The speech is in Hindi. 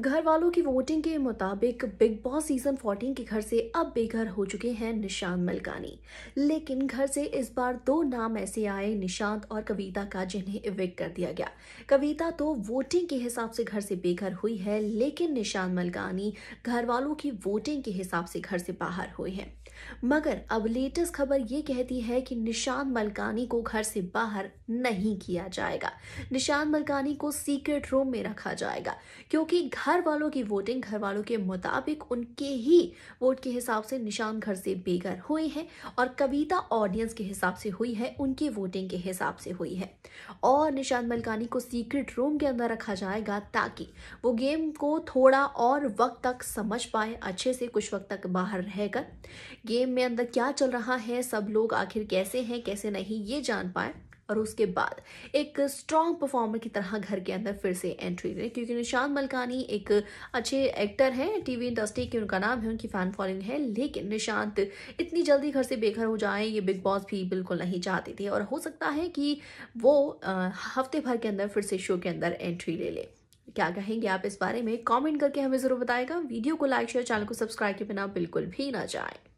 घर वालों की वोटिंग के मुताबिक बिग बॉस सीजन 14 के घर से अब बेघर हो चुके हैं निशांत मलकानी लेकिन घर से इस बार दो नाम ऐसे आए निशांत और कविता का जिन्हें इविक कर दिया गया कविता तो वोटिंग के हिसाब से घर से बेघर हुई है लेकिन निशांत मलकानी घर वालों की वोटिंग के हिसाब से घर से बाहर हुए हैं मगर अब लेटेस्ट खबर ये कहती है कि निशांत मलकानी को घर से बाहर नहीं किया जाएगा निशांत मलकानी को सीक्रेट रूम में रखा जाएगा क्योंकि घर वालों की वोटिंग घर वालों के मुताबिक उनके ही वोट के हिसाब से निशान घर से बेघर हुए हैं और कविता ऑडियंस के हिसाब से हुई है उनकी वोटिंग के हिसाब से हुई है और निशान मलकानी को सीक्रेट रूम के अंदर रखा जाएगा ताकि वो गेम को थोड़ा और वक्त तक समझ पाए अच्छे से कुछ वक्त तक बाहर रहकर गेम में अंदर क्या चल रहा है सब लोग आखिर कैसे हैं कैसे नहीं ये जान पाए और उसके बाद एक स्ट्रॉन्ग परफॉर्मर की तरह घर के अंदर फिर से एंट्री लें क्योंकि निशांत मलकानी एक अच्छे एक्टर हैं टीवी इंडस्ट्री के उनका नाम है उनकी फ़ैन फॉलोइंग है लेकिन निशांत इतनी जल्दी घर से बेघर हो जाएं ये बिग बॉस भी बिल्कुल नहीं चाहते थे और हो सकता है कि वो हफ्ते भर के अंदर फिर से शो के अंदर एंट्री ले लें क्या कहेंगे आप इस बारे में कॉमेंट करके हमें ज़रूर बताएगा वीडियो को लाइक शेयर चैनल को सब्सक्राइब के बिना बिल्कुल भी ना जाएं